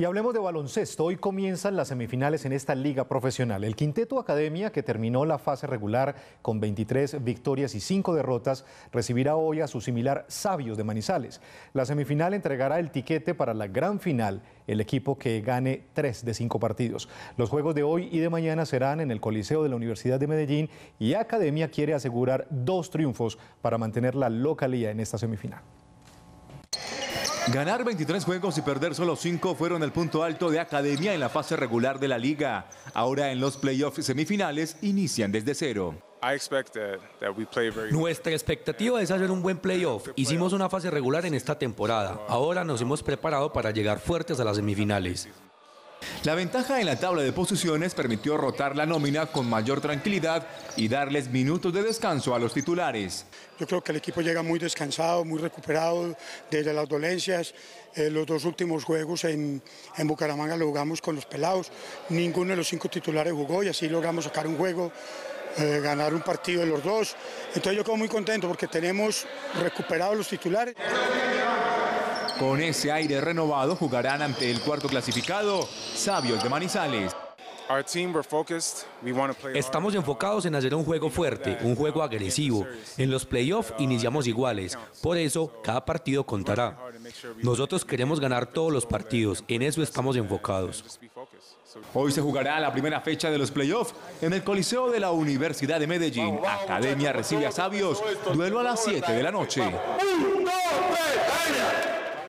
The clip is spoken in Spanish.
Y hablemos de baloncesto. Hoy comienzan las semifinales en esta liga profesional. El Quinteto Academia, que terminó la fase regular con 23 victorias y 5 derrotas, recibirá hoy a su similar Sabios de Manizales. La semifinal entregará el tiquete para la gran final, el equipo que gane 3 de 5 partidos. Los juegos de hoy y de mañana serán en el Coliseo de la Universidad de Medellín y Academia quiere asegurar dos triunfos para mantener la localía en esta semifinal. Ganar 23 juegos y perder solo 5 fueron el punto alto de Academia en la fase regular de la liga. Ahora en los playoffs semifinales inician desde cero. Nuestra expectativa es hacer un buen playoff. Hicimos una fase regular en esta temporada. Ahora nos hemos preparado para llegar fuertes a las semifinales. La ventaja en la tabla de posiciones permitió rotar la nómina con mayor tranquilidad y darles minutos de descanso a los titulares. Yo creo que el equipo llega muy descansado, muy recuperado desde las dolencias. Eh, los dos últimos juegos en, Bucaramanga lo jugamos con los pelados. Ninguno de los cinco titulares jugó y así logramos sacar un juego, eh, ganar un partido de los dos. Entonces yo quedo muy contento porque tenemos recuperados los titulares. Con ese aire renovado jugarán ante el cuarto clasificado, Sabios de Manizales. Estamos enfocados en hacer un juego fuerte, un juego agresivo. En los playoffs iniciamos iguales, por eso cada partido contará. Nosotros queremos ganar todos los partidos, en eso estamos enfocados. Hoy se jugará la primera fecha de los playoffs en el Coliseo de la Universidad de Medellín. Academia recibe a Sabios, duelo a las 7 de la noche.